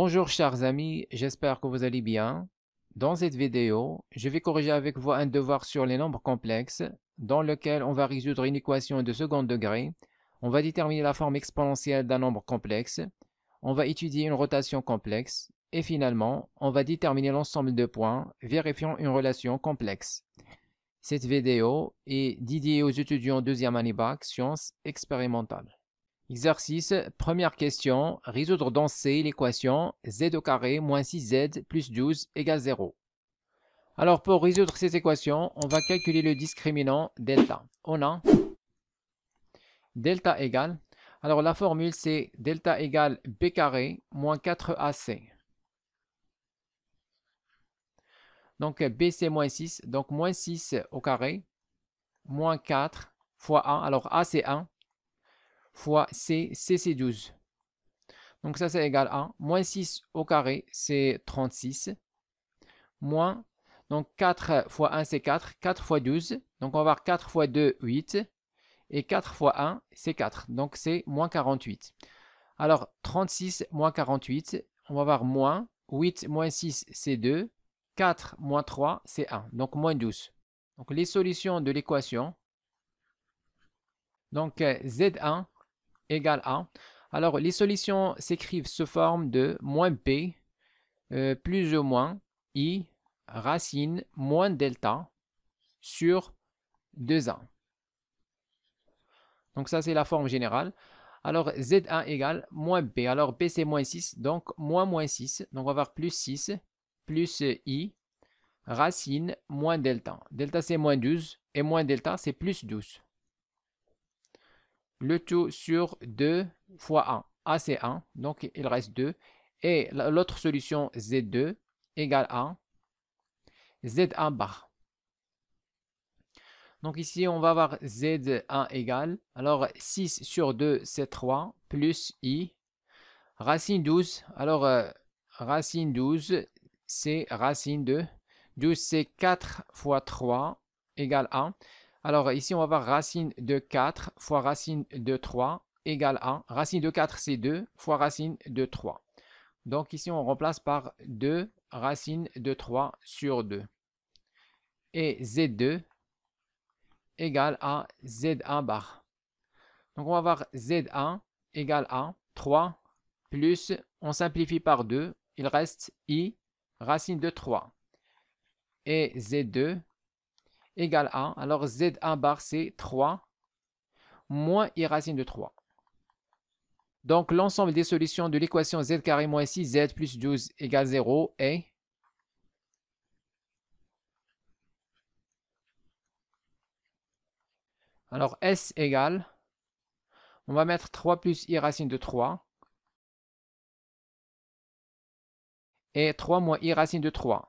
Bonjour chers amis, j'espère que vous allez bien. Dans cette vidéo, je vais corriger avec vous un devoir sur les nombres complexes, dans lequel on va résoudre une équation de second degré, on va déterminer la forme exponentielle d'un nombre complexe, on va étudier une rotation complexe, et finalement, on va déterminer l'ensemble de points vérifiant une relation complexe. Cette vidéo est dédiée aux étudiants deuxième année bac sciences expérimentales. Exercice, première question, résoudre dans C l'équation z au carré moins 6z plus 12 égale 0. Alors pour résoudre cette équation, on va calculer le discriminant delta. On a delta égale, alors la formule c'est delta égale b carré moins 4ac. Donc b c'est moins 6, donc moins 6 au carré, moins 4 fois 1, alors a c'est 1, fois C, C c 12. Donc ça c'est égal à moins 6 au carré c'est 36, moins, donc 4 fois 1 c'est 4, 4 fois 12, donc on va avoir 4 fois 2, 8, et 4 fois 1 c'est 4, donc c'est moins 48. Alors 36 moins 48, on va avoir moins, 8 moins 6 c'est 2, 4 moins 3 c'est 1, donc moins 12. Donc les solutions de l'équation, donc euh, Z1 égale à. Alors, les solutions s'écrivent sous forme de moins P euh, plus ou moins I racine moins delta sur 2A. Donc ça, c'est la forme générale. Alors, Z1 égale moins P. Alors, P, c'est moins 6, donc moins moins 6. Donc, on va avoir plus 6 plus I racine moins delta. Delta, c'est moins 12 et moins delta, c'est plus 12 le tout sur 2 fois 1. A c'est 1, donc il reste 2. Et l'autre solution Z2 égale 1, Z1 bar. Donc ici, on va avoir Z1 égale. Alors 6 sur 2, c'est 3, plus I. Racine 12, alors euh, racine 12, c'est racine 2. 12, c'est 4 fois 3 égale 1. Alors ici, on va avoir racine de 4 fois racine de 3 égale 1. Racine de 4, c'est 2 fois racine de 3. Donc ici, on remplace par 2 racine de 3 sur 2. Et Z2 égale à Z1 bar. Donc on va avoir Z1 égale à 3 plus, on simplifie par 2, il reste I racine de 3. Et Z2 égale 1. Alors Z1 bar, c'est 3 moins I racine de 3. Donc l'ensemble des solutions de l'équation Z carré moins 6Z plus 12 égale 0 est Alors S égale, on va mettre 3 plus I racine de 3. Et 3 moins I racine de 3.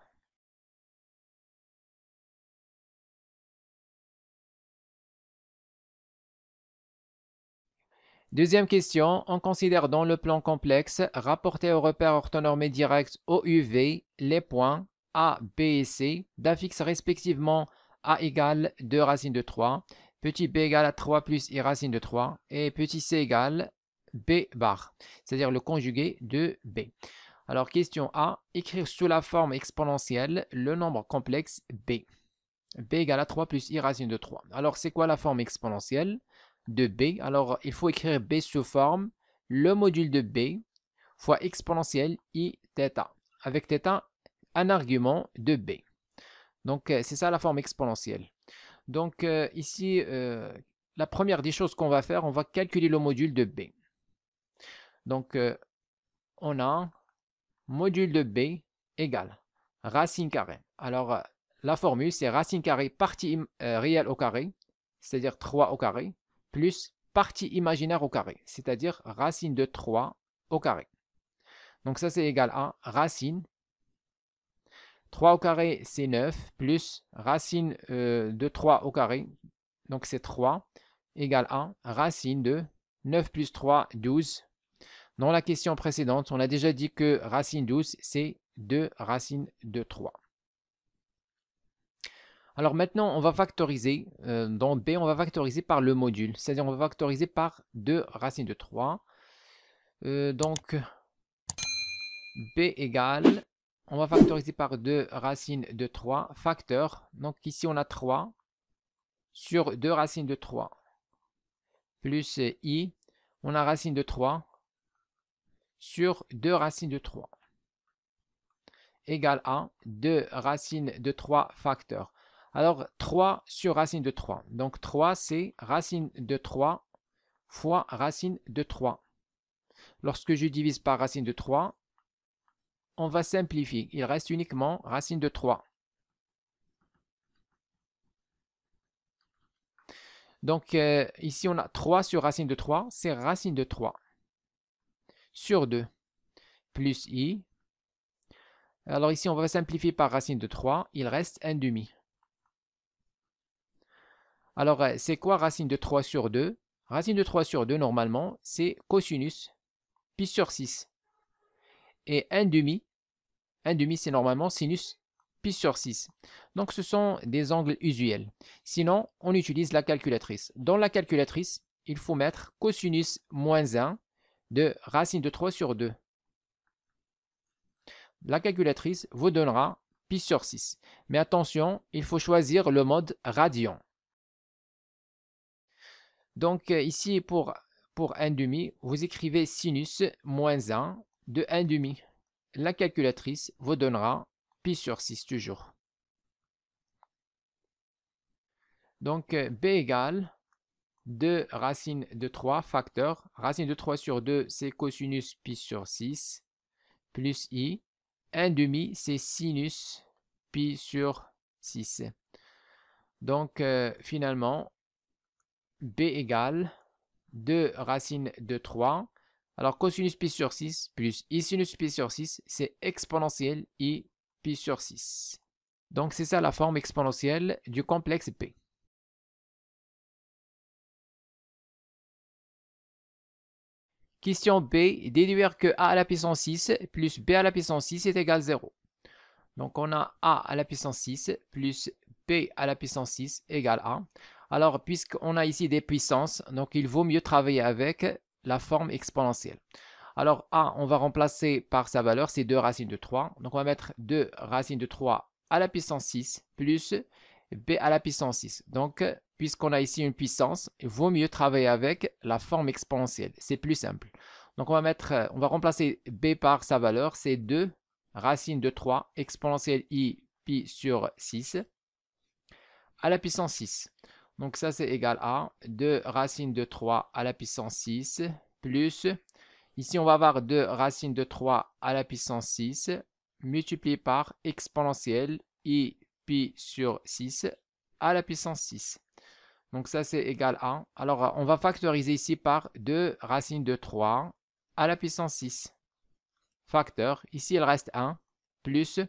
Deuxième question, on considère dans le plan complexe, rapporté au repère orthonormé direct OUV, les points A, B et C d'affixes respectivement A égale 2 racine de 3, petit b égale à 3 plus i racine de 3, et petit c égale b bar, c'est-à-dire le conjugué de b. Alors question A, écrire sous la forme exponentielle le nombre complexe b. b égale à 3 plus i racine de 3. Alors c'est quoi la forme exponentielle de b. Alors, il faut écrire b sous forme le module de b fois exponentielle i θ, avec θ un argument de b. Donc, euh, c'est ça la forme exponentielle. Donc, euh, ici, euh, la première des choses qu'on va faire, on va calculer le module de b. Donc, on a module de b égale racine carrée. Alors, la formule, c'est racine carrée partie réelle au carré, c'est-à-dire 3 au carré, plus partie imaginaire au carré, c'est-à-dire racine de 3 au carré. Donc ça, c'est égal à racine. 3 au carré, c'est 9, plus racine euh, de 3 au carré, donc c'est 3, égale à racine de 9 plus 3, 12. Dans la question précédente, on a déjà dit que racine 12, c'est 2 racine de 3. Alors maintenant, on va factoriser. Euh, dans B, on va factoriser par le module. C'est-à-dire, on va factoriser par 2 racines de 3. Euh, donc, B égale, on va factoriser par 2 racines de 3, facteurs. Donc ici, on a 3 sur 2 racines de 3 plus i. On a racine de 3 sur 2 racines de 3 égale à 2 racines de 3 facteurs. Alors 3 sur racine de 3. Donc 3 c'est racine de 3 fois racine de 3. Lorsque je divise par racine de 3, on va simplifier. Il reste uniquement racine de 3. Donc euh, ici on a 3 sur racine de 3, c'est racine de 3 sur 2 plus i. Alors ici on va simplifier par racine de 3, il reste 1 demi. Alors, euh, c'est quoi racine de 3 sur 2 Racine de 3 sur 2, normalement, c'est cosinus pi sur 6. Et 1 demi, 1 c'est normalement sinus pi sur 6. Donc, ce sont des angles usuels. Sinon, on utilise la calculatrice. Dans la calculatrice, il faut mettre cosinus moins 1 de racine de 3 sur 2. La calculatrice vous donnera pi sur 6. Mais attention, il faut choisir le mode radian. Donc euh, ici, pour, pour 1 demi, vous écrivez sinus moins 1 de 1 demi. La calculatrice vous donnera pi sur 6 toujours. Donc euh, b égale 2 racine de 3 facteur. Racine de 3 sur 2, c'est cosinus pi sur 6 plus i. 1 demi, c'est sinus pi sur 6. Donc euh, finalement, b égale 2 racine de 3. Alors cosinus pi sur 6 plus i sinus pi sur 6, c'est exponentiel i pi sur 6. Donc c'est ça la forme exponentielle du complexe p. Question B, déduire que a à la puissance 6 plus b à la puissance 6 est égal à 0. Donc on a a à la puissance 6 plus b à la puissance 6 égale 1. Alors, puisqu'on a ici des puissances, donc il vaut mieux travailler avec la forme exponentielle. Alors A, on va remplacer par sa valeur, c'est 2 racines de 3. Donc on va mettre 2 racines de 3 à la puissance 6 plus B à la puissance 6. Donc, puisqu'on a ici une puissance, il vaut mieux travailler avec la forme exponentielle. C'est plus simple. Donc on va, mettre, on va remplacer B par sa valeur, c'est 2 racines de 3 exponentielle i pi sur 6 à la puissance 6. Donc ça, c'est égal à 2 racines de 3 à la puissance 6 plus, ici on va avoir 2 racines de 3 à la puissance 6 multiplié par exponentielle i pi sur 6 à la puissance 6. Donc ça, c'est égal à... Alors, on va factoriser ici par 2 racines de 3 à la puissance 6. Facteur. Ici, il reste 1 plus...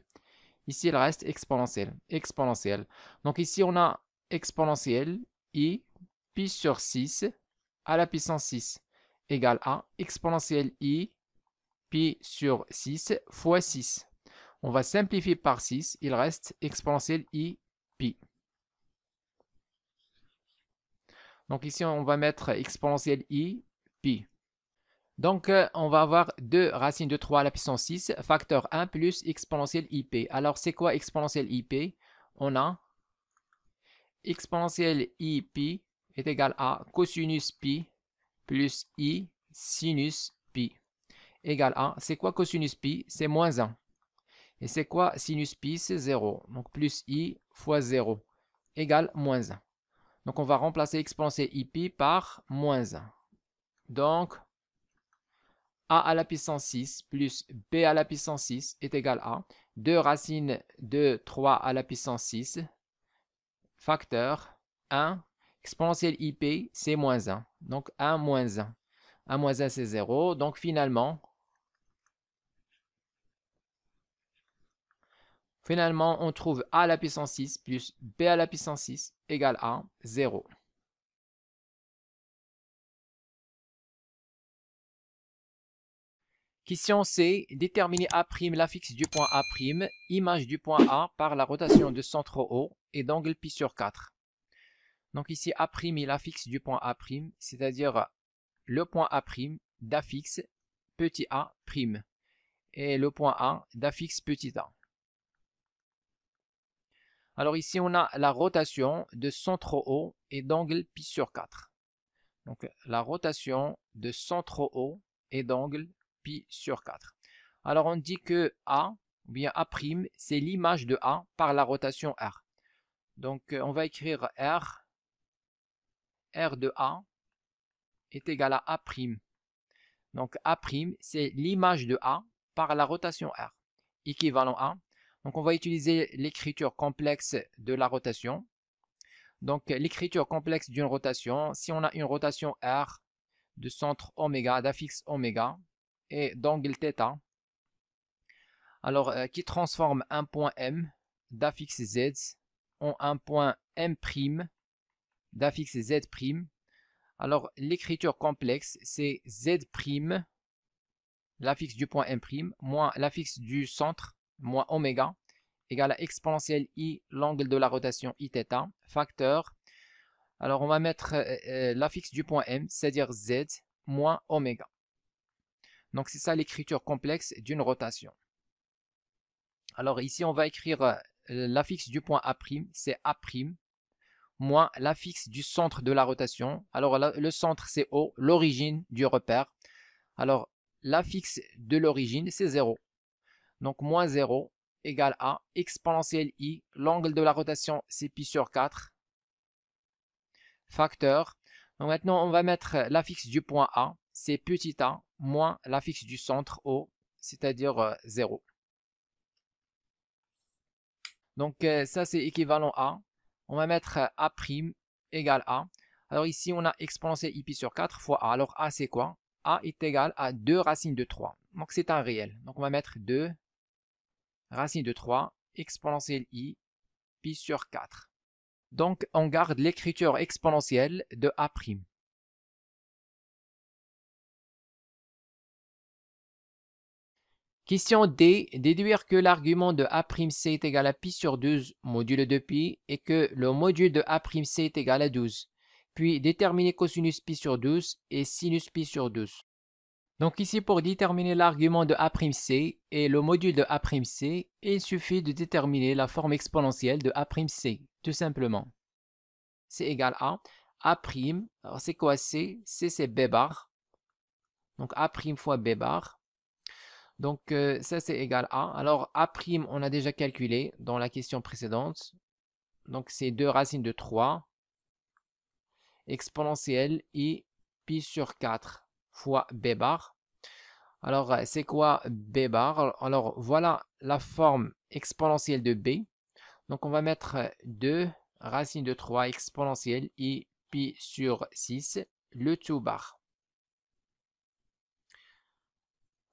Ici, il reste exponentielle. Exponentielle. Donc ici, on a exponentielle i pi sur 6 à la puissance 6 égale à exponentielle i pi sur 6 fois 6. On va simplifier par 6, il reste exponentielle i pi. Donc ici, on va mettre exponentielle i pi. Donc, euh, on va avoir 2 racines de 3 à la puissance 6, facteur 1 plus exponentielle ip. Alors, c'est quoi exponentielle ip On a exponentielle i pi est égal à cosinus pi plus i sinus pi égale à, c'est quoi cosinus pi C'est moins 1. Et c'est quoi sinus pi C'est 0. Donc plus i fois 0 égale moins 1. Donc on va remplacer exponentielle i pi par moins 1. Donc a à la puissance 6 plus b à la puissance 6 est égal à 2 racines de 3 à la puissance 6 facteur 1 exponentielle IP, c'est moins 1. Donc 1 moins 1. 1 moins 1, c'est 0. Donc finalement, finalement, on trouve a à la puissance 6 plus b à la puissance 6 égale à 0. Question C, déterminer A', l'affixe du point A', image du point A par la rotation de centre O et d'angle π sur 4. Donc ici A', est l'affixe du point A', c'est-à-dire le point A' d'affixe petit a' et le point A d'affixe petit a. Alors ici, on a la rotation de centre haut et d'angle π sur 4. Donc la rotation de centre haut et d'angle pi sur 4. Alors on dit que A, ou bien A', c'est l'image de A par la rotation R. Donc euh, on va écrire R, R de A est égal à A'. Donc A', c'est l'image de A par la rotation R, équivalent A. Donc on va utiliser l'écriture complexe de la rotation. Donc l'écriture complexe d'une rotation, si on a une rotation R de centre oméga, d'affixe oméga et d'angle θ, alors euh, qui transforme un point M d'affixe Z ont un point M' d'affixe Z'. Alors l'écriture complexe, c'est Z', l'affixe du point M', moins l'affixe du centre, moins oméga, égale à exponentielle i, l'angle de la rotation iθ, facteur. Alors on va mettre euh, euh, l'affixe du point M, c'est-à-dire Z, moins oméga. Donc c'est ça l'écriture complexe d'une rotation. Alors ici on va écrire euh, l'affixe du point A', c'est A', moins l'affixe du centre de la rotation. Alors le centre, c'est O, l'origine du repère. Alors l'affixe de l'origine, c'est 0. Donc moins 0 égale à exponentielle i, l'angle de la rotation, c'est pi sur 4, facteur. Donc maintenant, on va mettre l'affixe du point A, c'est petit a, moins l'affixe du centre O, c'est-à-dire 0. Euh, donc euh, ça, c'est équivalent à. On va mettre euh, A' égale A. Alors ici, on a exponentielle pi sur 4 fois A. Alors A, c'est quoi A est égal à 2 racines de 3. Donc c'est un réel. Donc on va mettre 2 racines de 3 exponentielle I pi sur 4. Donc on garde l'écriture exponentielle de A'. Question D. Déduire que l'argument de A'C est égal à pi sur 12 module de pi et que le module de A'C est égal à 12. Puis déterminer cosinus pi sur 12 et sinus pi sur 12. Donc ici pour déterminer l'argument de A'C et le module de A'C, il suffit de déterminer la forme exponentielle de A'C, tout simplement. C'est égal à A', alors c'est quoi C C c'est B bar, donc A' fois B bar, donc euh, ça c'est égal à. Alors a prime on a déjà calculé dans la question précédente. Donc c'est 2 racines de 3 exponentielle i pi sur 4 fois b bar. Alors euh, c'est quoi b bar Alors voilà la forme exponentielle de b. Donc on va mettre 2 euh, racines de 3 exponentielle i pi sur 6 le tout bar.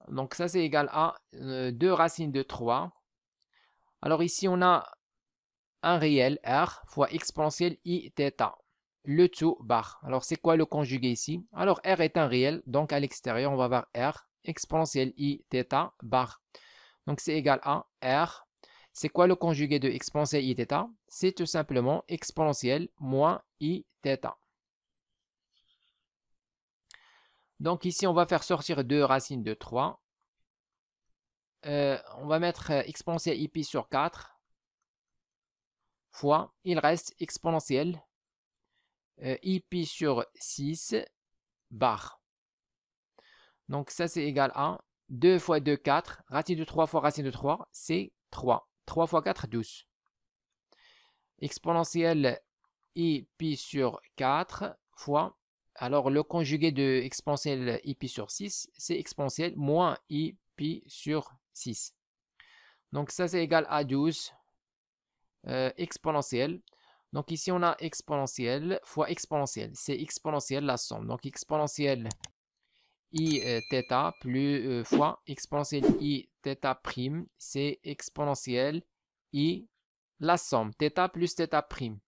Donc ça, c'est égal à euh, deux 2 racines de 3. Alors ici, on a un réel R fois exponentielle i Le tout bar. Alors c'est quoi le conjugué ici Alors R est un réel, donc à l'extérieur, on va avoir R exponentielle i theta bar. Donc c'est égal à R. C'est quoi le conjugué de exponentielle i theta C'est tout simplement exponentielle moins i theta. Donc ici, on va faire sortir 2 racines de 3. Euh, on va mettre euh, exponentielle i pi sur 4 fois, il reste exponentielle euh, i pi sur 6 bar. Donc ça, c'est égal à 2 fois 2, 4. Racine de 3 fois racine de 3, c'est 3. 3 fois 4, 12. Exponentielle i pi sur 4 fois alors, le conjugué de exponentiel i pi sur 6, c'est exponentiel moins i pi sur 6. Donc, ça, c'est égal à 12 euh, Donc, ici, on a exponentiel fois exponentiel. C'est exponentiel la somme. Donc, exponentiel i euh, theta plus euh, fois exponentiel i theta prime, c'est exponentiel i la somme, Theta plus θ prime.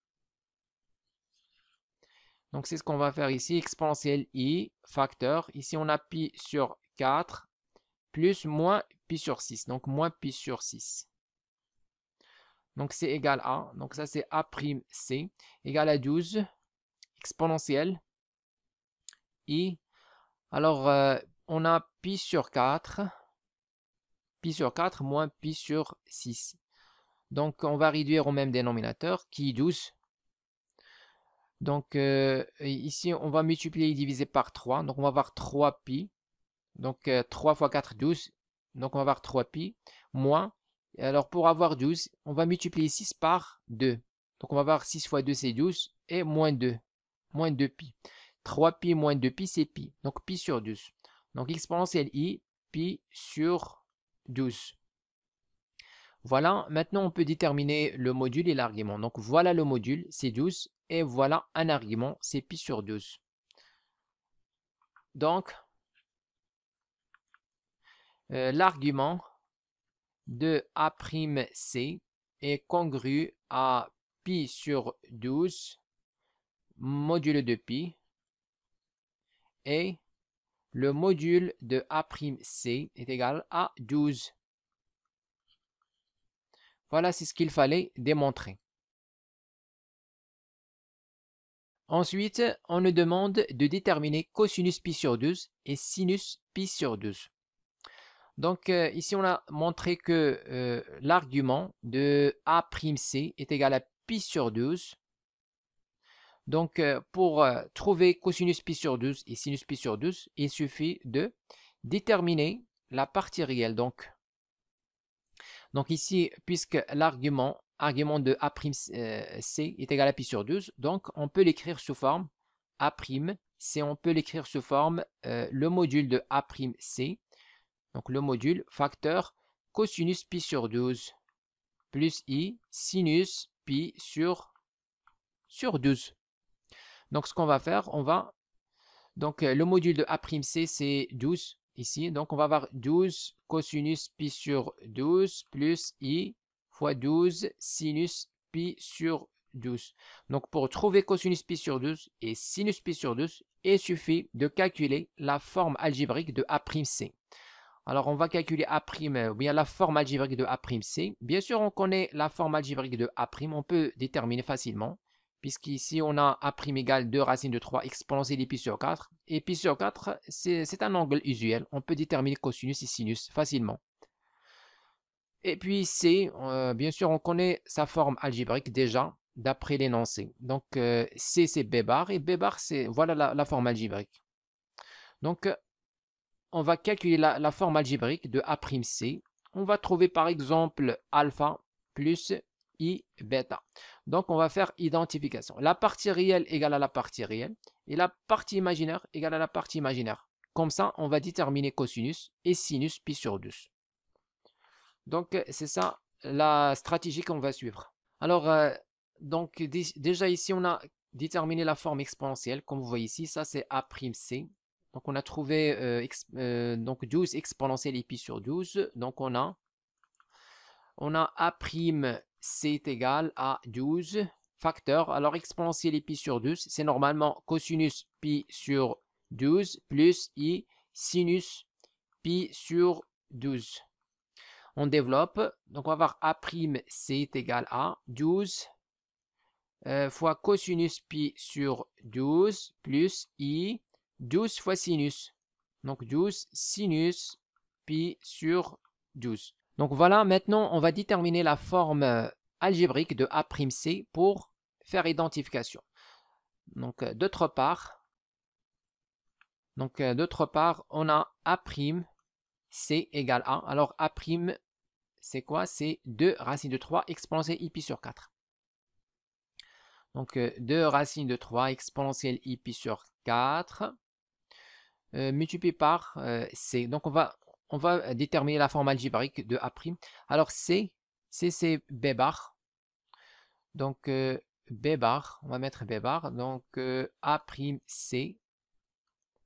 Donc c'est ce qu'on va faire ici, exponentielle i, facteur. Ici on a pi sur 4, plus moins pi sur 6, donc moins pi sur 6. Donc c'est égal à, donc ça c'est c, égal à 12, exponentielle i. Alors euh, on a pi sur 4, pi sur 4 moins pi sur 6. Donc on va réduire au même dénominateur qui est 12. Donc euh, ici, on va multiplier et diviser par 3. Donc on va avoir 3pi. Donc 3 euh, fois 4, 12. Donc on va avoir 3pi moins. Alors pour avoir 12, on va multiplier 6 par 2. Donc on va avoir 6 fois 2, c'est 12. Et moins 2. Moins 2pi. 3pi moins 2pi, c'est pi. Donc pi sur 12. Donc exponentielle i, pi sur 12. Voilà, maintenant on peut déterminer le module et l'argument. Donc voilà le module, c'est 12. Et voilà un argument, c'est pi sur 12. Donc, euh, l'argument de A'C est congru à pi sur 12 module de pi et le module de A'C est égal à 12. Voilà, c'est ce qu'il fallait démontrer. Ensuite, on nous demande de déterminer cosinus pi sur 12 et sinus pi sur 12. Donc euh, ici, on a montré que euh, l'argument de A'C est égal à pi sur 12. Donc euh, pour trouver cosinus pi sur 12 et sinus pi sur 12, il suffit de déterminer la partie réelle. Donc, donc ici, puisque l'argument argument de A'C euh, est égal à pi sur 12. Donc, on peut l'écrire sous forme A', c. on peut l'écrire sous forme euh, le module de A'C, donc le module facteur cosinus pi sur 12 plus i sinus pi sur, sur 12. Donc, ce qu'on va faire, on va... Donc, euh, le module de A'C, c'est 12 ici. Donc, on va avoir 12 cosinus pi sur 12 plus i fois 12 sinus pi sur 12. Donc pour trouver cosinus pi sur 12 et sinus pi sur 12, il suffit de calculer la forme algébrique de A'C. Alors on va calculer A', ou bien la forme algébrique de A'C. Bien sûr, on connaît la forme algébrique de A', on peut déterminer facilement, puisqu'ici on a A' égale 2 racine de 3 exponentielle pi sur 4, et pi sur 4, c'est un angle usuel, on peut déterminer cosinus et sinus facilement. Et puis C, bien sûr, on connaît sa forme algébrique déjà d'après l'énoncé. Donc C, c'est B bar, et B bar, c'est voilà la, forme algébrique. Donc, on va calculer la, forme algébrique de A'C. On va trouver par exemple alpha plus I bêta. Donc, on va faire identification. La partie réelle égale à la partie réelle et la partie imaginaire égale à la partie imaginaire. Comme ça, on va déterminer cosinus et sinus pi sur 2. Donc, euh, c'est ça la stratégie qu'on va suivre. Alors, euh, donc déjà ici, on a déterminé la forme exponentielle. Comme vous voyez ici, ça c'est A'C. Donc, on a trouvé euh, donc 12 exponentielle et pi sur 12. Donc, on a, on a A'C est égal à 12 facteurs. Alors, exponentielle et pi sur 12, c'est normalement cosinus pi sur 12 plus i sinus pi sur 12 on développe. Donc, on va avoir A'C est égal à 12 euh, fois cosinus pi sur 12 plus i 12 fois sinus. Donc 12 sinus pi sur 12. Donc voilà, maintenant on va déterminer la forme euh, algébrique de A'C pour faire identification. Donc euh, d'autre part, donc d'autre part, on a A' c égale 1. Alors a', c'est quoi C'est 2 racines de 3 exponentielle i pi sur 4. Donc 2 euh, racines de 3 exponentielle i sur 4 euh, multiplié par euh, c. Donc on va, on va déterminer la forme algébrique de a'. Alors c, c'est b bar. Donc b bar, on va mettre b bar. Donc a' c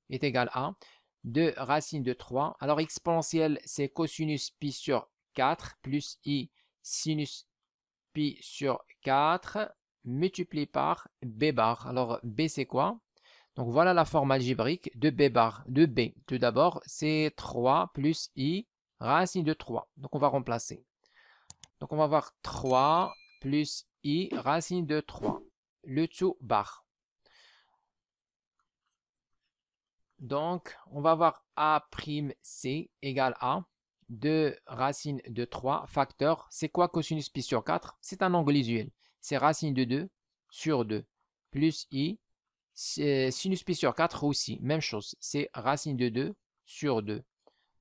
est égal à de racine de 3. Alors exponentielle, c'est cosinus pi sur 4 plus i sinus pi sur 4 multiplié par b bar. Alors b c'est quoi Donc voilà la forme algébrique de b bar, de b. Tout d'abord, c'est 3 plus i racine de 3. Donc on va remplacer. Donc on va avoir 3 plus i racine de 3. Le tout bar. Donc, on va avoir A'C égale à 2 racine de 3 facteur. C'est quoi cosinus pi sur 4 C'est un angle usuel. C'est racine de 2 sur 2 plus i. Sinus pi sur 4 aussi, même chose. C'est racine de 2 sur 2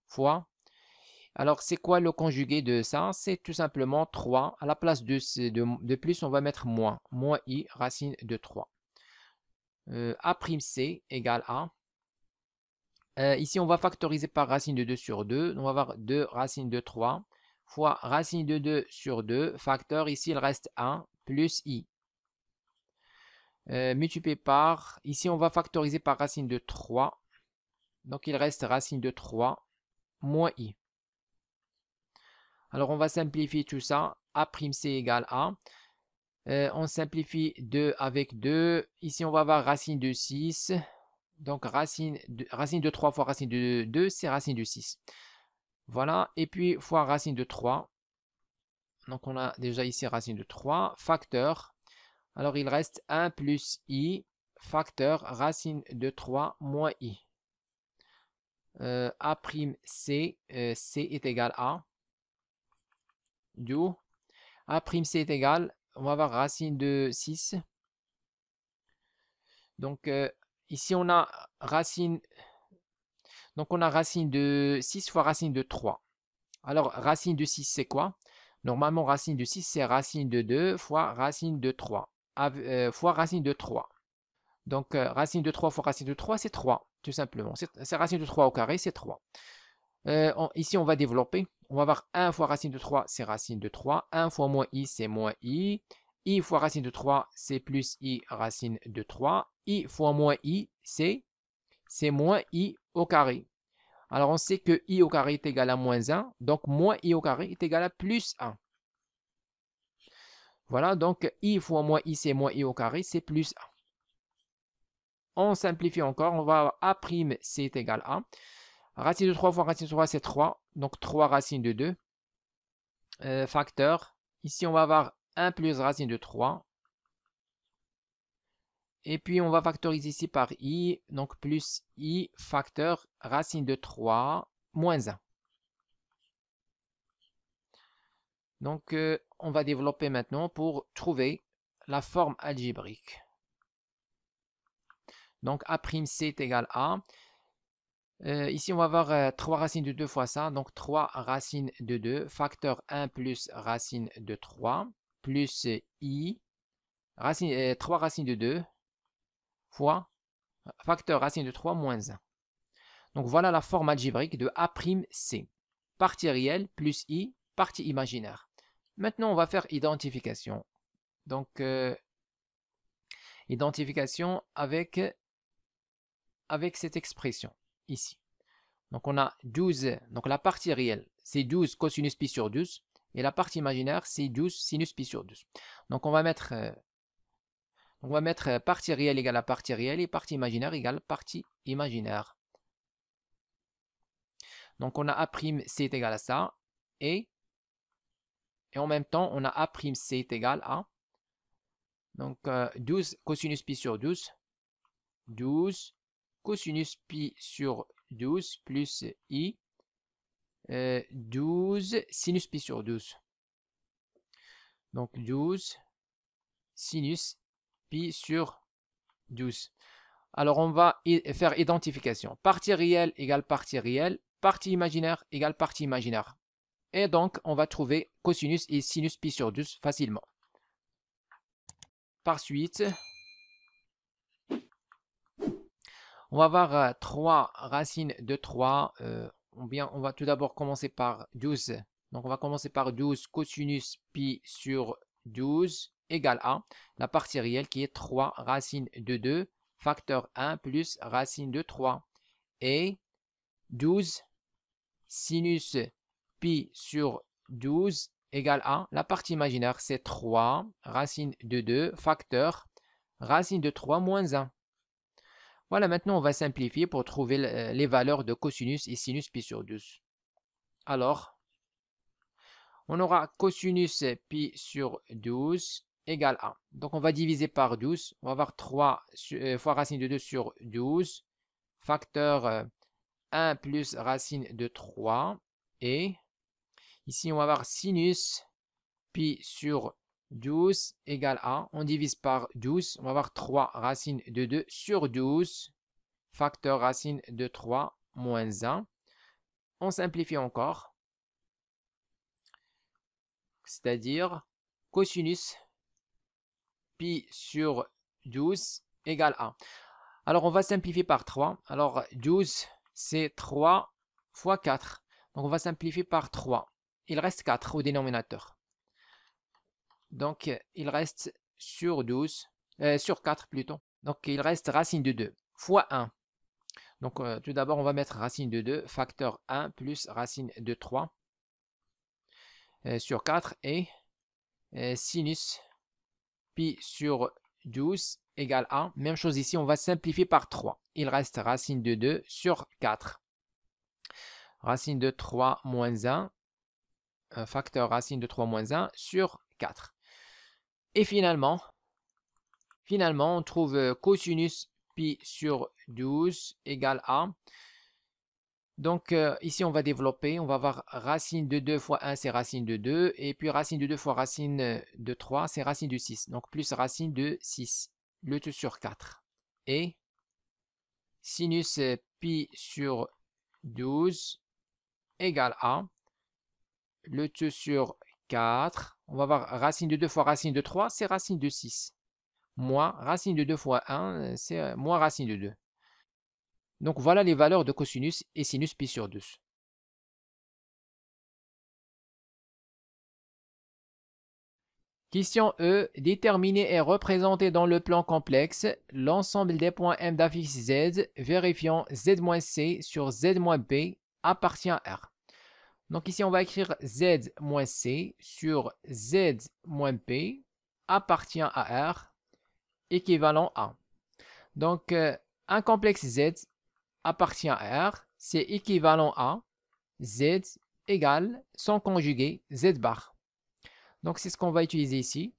fois. Alors, c'est quoi le conjugué de ça C'est tout simplement 3. À la place de, de, plus, on va mettre moins. Moins i racine de 3. Euh, prime A'C égale à. Euh, ici, on va factoriser par racine de 2 sur 2. On va avoir 2 racine de 3 fois racine de 2 sur 2, facteur, ici il reste 1, plus i. Euh, multiplié par, ici on va factoriser par racine de 3, donc il reste racine de 3 moins i. Alors on va simplifier tout ça, a a'c égale égal euh, on simplifie 2 avec 2, ici on va avoir racine de 6 donc racine de, de 3 fois racine de 2, c'est racine de 6. Voilà, et puis fois racine de 3. Donc on a déjà ici racine de 3, facteur. Alors il reste 1 plus i, facteur racine de 3 moins i. Euh, a prime c, euh, c est égal à. D'où a prime c est égal, on va avoir racine de 6. Donc euh, Ici, on a racine... Donc, on a racine de 6 fois racine de 3. Alors, racine de 6, c'est quoi Normalement, racine de 6, c'est racine de 2 fois racine de 3. fois racine de 3. Donc, racine de 3 fois racine de 3, c'est 3, tout simplement. C'est racine de 3 au carré, c'est 3. ici, on va développer. On va avoir 1 fois racine de 3, c'est racine de 3. 1 fois moins i, c'est moins i i fois racine de 3, c'est plus i racine de 3. i fois moins i, c'est moins i au carré. Alors, on sait que i au carré est égal à moins 1, donc moins i au carré est égal à plus 1. Voilà, donc i fois moins i, c'est moins i au carré, c'est plus 1. On simplifie encore, on va avoir a' c'est égal à. Racine de 3 fois racine de 3, c'est 3, donc 3 racine de 2. Euh, facteur, ici on va avoir 1 plus racine de 3. Et puis on va factoriser ici par i, donc plus i facteur racine de 3 moins 1. Donc euh, on va développer maintenant pour trouver la forme algébrique. Donc A'C est égal à. Euh, ici on va avoir 3 euh, racines de 2 fois ça, donc 3 racines de 2, facteur 1 plus racine de 3 plus euh, i, racine, 3 euh, racine de 2, fois facteur racine de 3 moins 1. Donc voilà la forme algébrique de A'C. Partie réelle plus i, partie imaginaire. Maintenant, on va faire identification. Donc, euh, identification avec, avec cette expression ici. Donc on a 12, donc la partie réelle, c'est 12 cosinus pi sur 12. Et la partie imaginaire, c'est 12 sinus pi sur 12. Donc on va mettre, euh, on va mettre euh, partie réelle égale à partie réelle et partie imaginaire égale partie imaginaire. Donc on a A' c'est égal à ça. Et, et en même temps, on a A' prime, c'est égal à donc 12 euh, cosinus pi sur 12. 12 cosinus pi sur 12 plus i 12 euh, sinus pi sur 12. Donc 12 sinus pi sur 12. Alors on va faire identification. Partie réelle égale partie réelle, partie imaginaire égale partie imaginaire. Et donc on va trouver cosinus et sinus pi sur 12 facilement. Par suite, on va avoir 3 euh, racines de 3 on, va tout d'abord commencer par 12. Donc on va commencer par 12 cosinus pi sur 12 égale à la partie réelle qui est 3 racine de 2 facteur 1 plus racine de 3 et 12 sinus pi sur 12 égale à la partie imaginaire c'est 3 racine de 2 facteur racine de 3 moins 1 voilà, maintenant on va simplifier pour trouver euh, les valeurs de cosinus et sinus pi sur 12. Alors, on aura cosinus pi sur 12 égale 1. Donc on va diviser par 12. On va avoir 3 euh, fois racine de 2 sur 12, facteur 1 euh, plus racine de 3. Et ici, on va avoir sinus pi sur 12 égale à, On divise par 12. On va avoir 3 racines de 2 sur 12. Facteur racine de 3 moins 1. On simplifie encore. C'est-à-dire cosinus pi sur 12 égale à. Alors, on va simplifier par 3. Alors, 12, c'est 3 fois 4. Donc, on va simplifier par 3. Il reste 4 au dénominateur. Donc, euh, il reste sur 12, euh, sur 4 plutôt. Donc, il reste racine de 2 fois 1. Donc, euh, tout d'abord, on va mettre racine de 2, facteur 1 plus racine de 3 sur 4 et sinus pi sur 12 égale 1. Même chose ici, on va simplifier par 3. Il reste racine de 2 sur 4. Racine de 3 moins 1, facteur racine de 3 moins 1 sur 4. Et finalement, finalement, on trouve euh, cosinus pi sur 12 égale à. Donc euh, ici, on va développer, on va avoir racine de 2 fois 1, c'est racine de 2, et puis racine de 2 fois racine euh, de 3, c'est racine de 6. Donc plus racine de 6, le tout sur 4. Et sinus pi sur 12 égale à le tout sur 4. On va voir racine de 2 fois racine de 3, c'est racine de 6. Moins racine de 2 fois 1, euh, c'est euh, moins racine de 2. Donc voilà les valeurs de cosinus et sinus pi sur 2. Question E. Déterminer et représenter dans le plan complexe l'ensemble des points M d'affiche Z, vérifiant Z-C sur Z-B appartient à R. Donc ici, on va écrire z moins c sur z moins p appartient à R équivalent à. Donc, euh, un complexe Z appartient à R, c'est équivalent à Z égale sans conjugué Z bar. Donc, c'est ce qu'on va utiliser ici.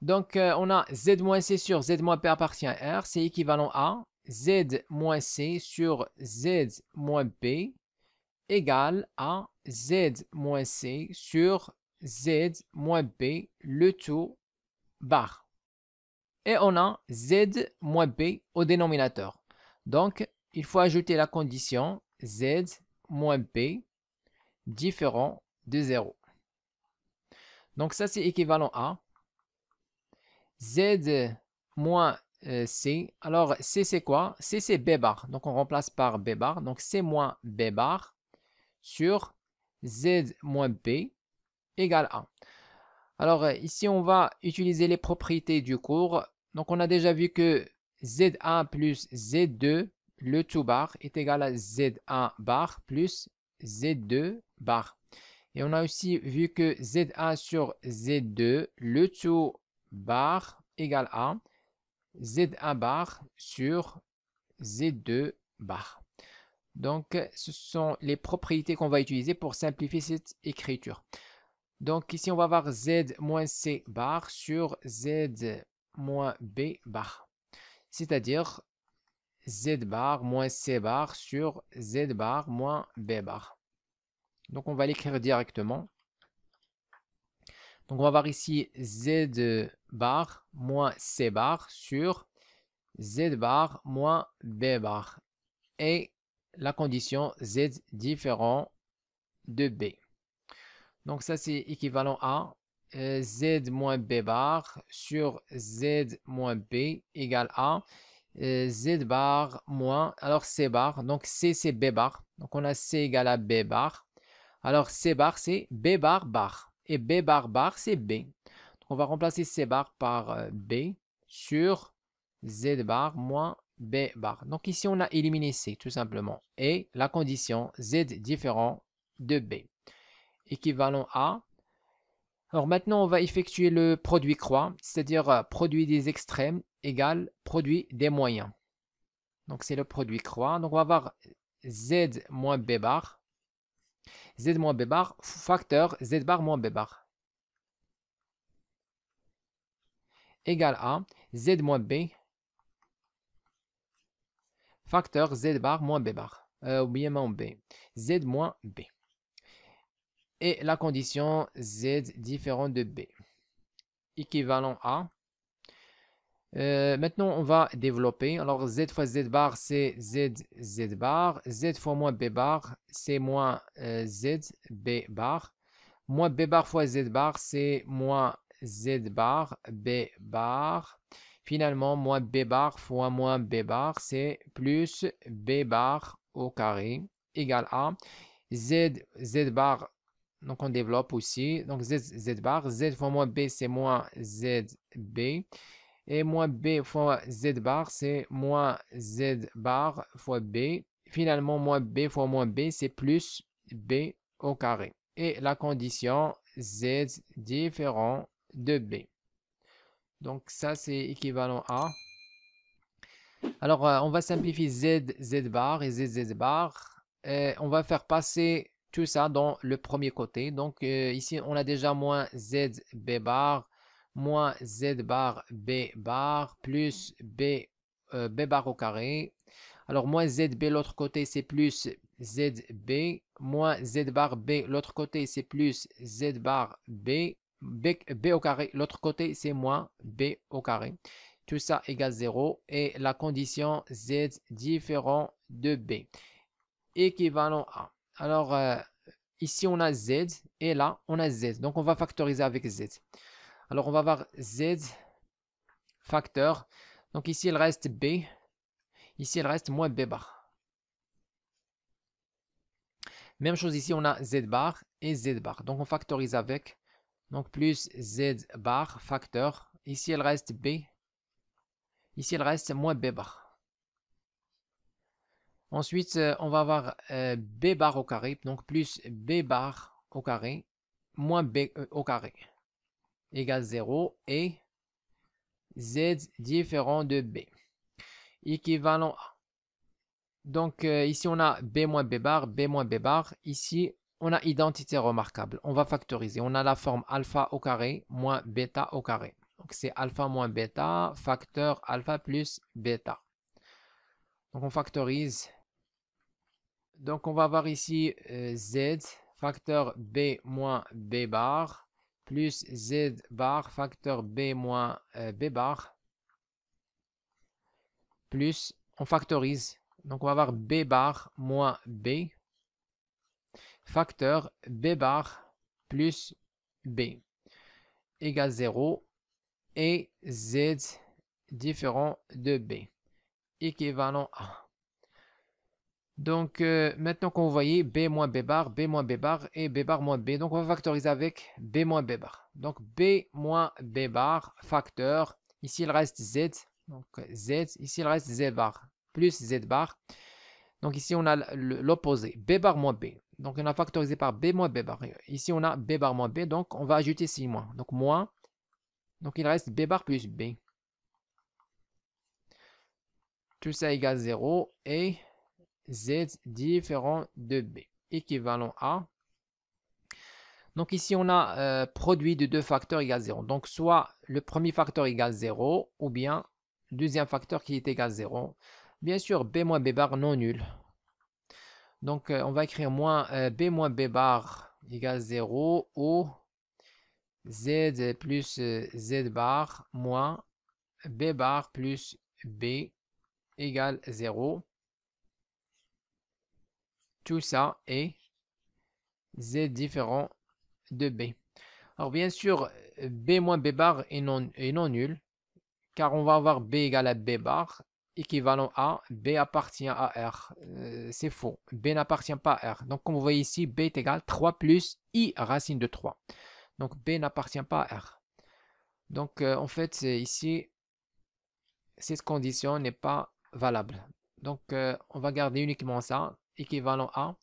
Donc, euh, on a Z moins C sur Z moins P appartient à R, c'est équivalent à Z moins C sur Z moins P égale à z moins c sur z moins b, le tout bar Et on a z moins b au dénominateur. Donc, il faut ajouter la condition z moins b différent de 0. Donc ça, c'est équivalent à z moins c. Alors, c, c'est quoi C, c'est b bar. Donc, on remplace par b bar. Donc, c moins b bar sur z moins b égale 1. Alors euh, ici, on va utiliser les propriétés du cours. Donc on a déjà vu que z1 plus z2, le tout bar, est égal à z1 bar plus z2 bar. Et on a aussi vu que z1 sur z2, le tout bar égal à z1 bar sur z2 bar. Donc, ce sont les propriétés qu'on va utiliser pour simplifier cette écriture. Donc ici, on va avoir Z moins C bar sur Z B bar. C'est-à-dire Z bar moins C bar sur Z bar moins B bar. Donc on va l'écrire directement. Donc on va avoir ici Z bar moins C bar sur Z bar moins B bar. Et la condition z différent de b. Donc ça c'est équivalent à euh, z moins b bar sur z moins b égale à euh, z bar moins, alors c bar, donc c c'est b bar, donc on a c égale à b bar, alors c bar c'est b bar bar, et b bar bar c'est b. Donc on va remplacer c bar par euh, b sur z bar moins B bar. Donc ici, on a éliminé C, tout simplement. Et la condition Z différent de B, équivalent à... Alors maintenant, on va effectuer le produit croix, c'est-à-dire euh, produit des extrêmes égale produit des moyens. Donc c'est le produit croix. Donc on va avoir Z moins B bar. Z moins B bar, facteur Z bar moins B bar. Égal à Z moins B facteur z bar moins b bar, euh, ou bien moins b, z moins b. Et la condition z différente de b, équivalent à. Euh, maintenant, on va développer. Alors, z fois z bar, c'est z, z bar. z fois moins b bar, c'est moins euh, z, b bar. Moins b bar fois z bar, c'est moins z bar, b bar. Finalement, moins b bar fois moins b bar, c'est plus b bar au carré égal à z, z bar. Donc, on développe aussi. Donc, z, z bar, z fois moins b, c'est moins z b, Et moins b fois z bar, c'est moins z bar fois b. Finalement, moins b fois moins b, c'est plus b au carré. Et la condition z différent de b. Donc ça, c'est équivalent à... Alors, euh, on va simplifier Z, Z bar et Z, Z bar. on va faire passer tout ça dans le premier côté. Donc euh, ici, on a déjà moins Z, B bar, moins Z bar, B bar, plus B, euh, B bar au carré. Alors, moins Z, B, l'autre côté, c'est plus Z, B, moins Z bar B l'autre côté, c'est plus Z bar B, B, au carré. L'autre côté, c'est moins B au carré. Tout ça égale 0. Et la condition Z différent de B. Équivalent à. Alors, euh, ici, on a Z. Et là, on a Z. Donc, on va factoriser avec Z. Alors, on va voir Z facteur. Donc, ici, il reste B. Ici, il reste moins B bar. Même chose ici, on a Z bar et Z bar. Donc, on factorise avec donc plus Z bar facteur. Ici, elle reste B. Ici, elle reste moins B bar. Ensuite, euh, on va avoir euh, B bar au carré. Donc plus B bar au carré moins B euh, au carré Égal 0 et Z différent de B équivalent à. Donc ici on a B moins B bar, B moins B bar. Ici on a identité remarquable. On va factoriser. On a la forme alpha au carré moins bêta au carré. Donc c'est alpha moins bêta, facteur alpha plus bêta. Donc on factorise. Donc on va avoir ici euh, z facteur b moins b bar plus z bar facteur b moins euh, b bar plus on factorise. Donc on va avoir b bar moins b Facteur b bar plus b égale 0 et z différent de b équivalent à. Donc, euh, maintenant qu'on voyait b moins b bar, b moins b bar et b bar moins b. Donc, on va factoriser avec b moins b bar. Donc, b moins b bar, facteur. Ici, il reste z. Donc, z. Ici, il reste z bar plus z bar. Donc, ici, on a l'opposé. b bar moins b. Donc on a factorisé par b moins b bar. Ici on a b bar moins b, donc on va ajouter 6 moins. Donc moins, donc il reste b bar plus b. Tout ça égale 0 et z différent de b, équivalent à. Donc ici on a euh, produit de deux facteurs égale 0. Donc soit le premier facteur égale 0 ou bien deuxième facteur qui est égal à 0. Bien sûr, b moins b bar non nul. Donc, euh, on va écrire moins euh, B moins B bar égale 0 ou Z plus euh, Z bar moins B bar plus B égale 0. Tout ça est Z différent de B. Alors bien sûr, B moins B bar est non, est non nul, car on va avoir B égale à B bar, équivalent à B appartient à R. Euh, c'est faux. B n'appartient pas à R. Donc, comme vous voyez ici, B est égal à 3 plus I racine de 3. Donc, B n'appartient pas à R. Donc, euh, en fait, ici, cette condition n'est pas valable. Donc, euh, on va garder uniquement ça, équivalent à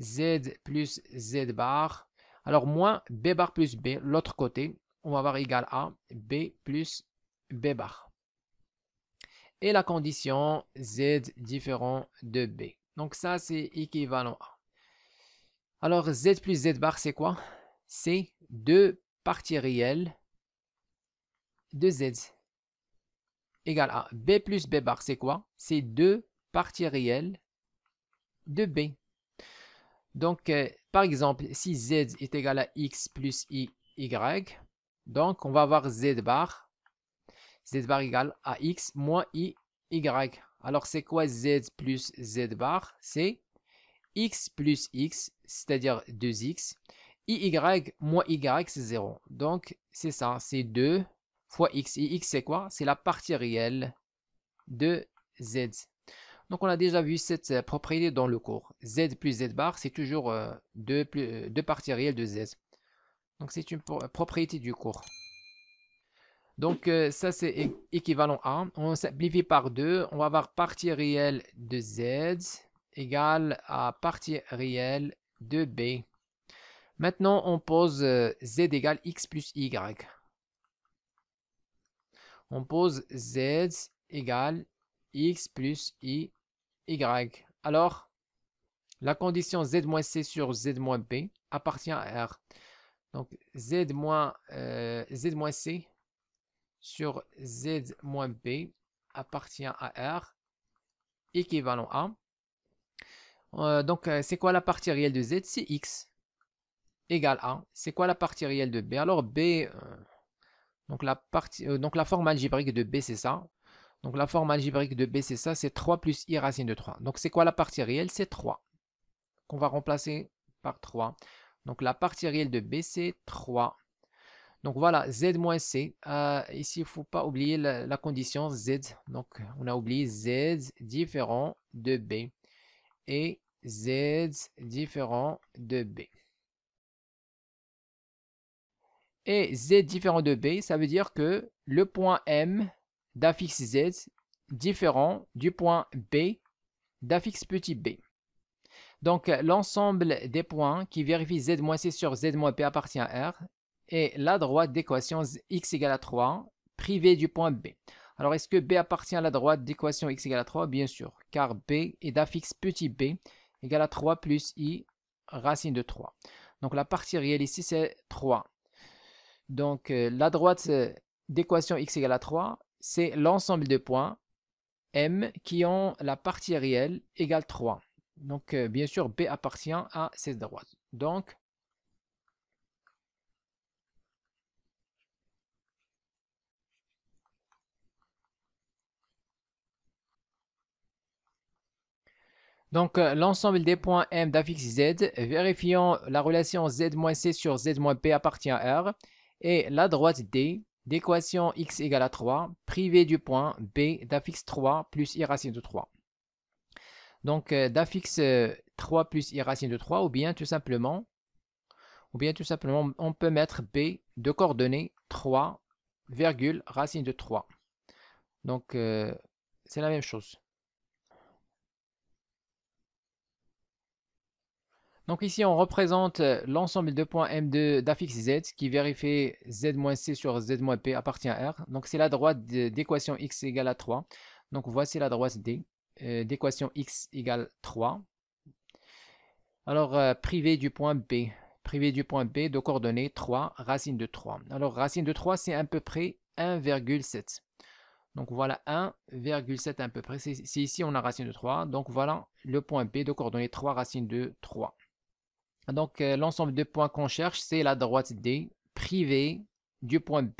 Z plus Z bar. Alors, moins B bar plus B, l'autre côté, on va avoir égal à B plus B bar et la condition z différent de b. Donc ça, c'est équivalent à. Alors z plus z bar, c'est quoi C'est deux parties réelles de z égale à b plus b bar, c'est quoi C'est deux parties réelles de b. Donc, euh, par exemple, si z est égal à x plus y, donc on va avoir z bar z bar égale à x moins i y. Alors c'est quoi z plus z bar C'est x plus x, c'est-à-dire 2x. i y moins y, c'est 0. Donc c'est ça, c'est 2 fois x. Et x c'est quoi C'est la partie réelle de z. Donc on a déjà vu cette euh, propriété dans le cours. z plus z bar, c'est toujours euh, deux 2 euh, parties réelles de z. Donc c'est une propriété du cours. Donc, euh, ça, c'est équivalent à. On simplifie par 2. On va avoir partie réelle de Z égale à partie réelle de B. Maintenant, on pose euh, Z égale X plus Y. On pose Z égale X plus Y. Alors, la condition Z moins C sur Z moins B appartient à R. Donc, Z euh, Z moins C sur z moins b appartient à R, équivalent à. Euh, donc, euh, c'est quoi la partie réelle de Z C'est X égale à. C'est quoi la partie réelle de B Alors, B, euh, donc, la partie, donc la forme algébrique de B, c'est ça. Donc, la forme algébrique de B, c'est ça. C'est 3 plus I racine de 3. Donc, c'est quoi la partie réelle C'est 3. Qu'on va remplacer par 3. Donc, la partie réelle de B, c'est 3. Donc voilà, z moins c. ici, il ne faut pas oublier la, condition z. Donc on a oublié z différent de b et z différent de b. Et z différent de b, ça veut dire que le point m d'affixe z différent du point b d'affixe petit b. Donc l'ensemble des points qui vérifient z c sur z moins b appartient à R et la droite d'équation x égale à 3 privée du point B. Alors, est-ce que B appartient à la droite d'équation x égale à 3 Bien sûr, car B est d'affixe petit b égale à 3 plus i racine de 3. Donc, la partie réelle ici, c'est 3. Donc, euh, la droite euh, d'équation x égale à 3, c'est l'ensemble de points m qui ont la partie réelle égale 3. Donc, euh, bien sûr, B appartient à cette droite. Donc, Donc, euh, l'ensemble des points M d'affixe Z, vérifiant la relation Z-C sur z b appartient à R, et la droite D d'équation x égale à 3, privée du point B d'affixe 3 plus i racine de 3. Donc, euh, d'affixe 3 euh, plus i racine de 3, ou bien tout simplement, ou bien tout simplement, on peut mettre B de coordonnées 3, virgule, racine de 3. Donc, c'est la même chose. Donc ici, on représente euh, l'ensemble de points M2 d'affixe Z qui vérifie Z-C sur Z-P appartient à R. Donc c'est la droite d'équation X égale à 3. Donc voici la droite D euh, d'équation X égale 3. Alors euh, privé du point B. Privé du point B de coordonnées 3, racine de 3. Alors racine de 3, c'est à peu près 1,7. Donc voilà 1,7 à peu près. C'est ici on a racine de 3. Donc voilà le point B de coordonnées 3 racine de 3. Donc, euh, l'ensemble de points qu'on cherche, c'est la droite D privée du point B.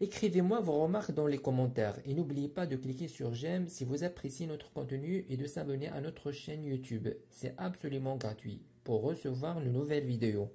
Écrivez-moi vos remarques dans les commentaires et n'oubliez pas de cliquer sur j'aime si vous appréciez notre contenu et de s'abonner à notre chaîne YouTube. C'est absolument gratuit pour recevoir nos nouvelles vidéos.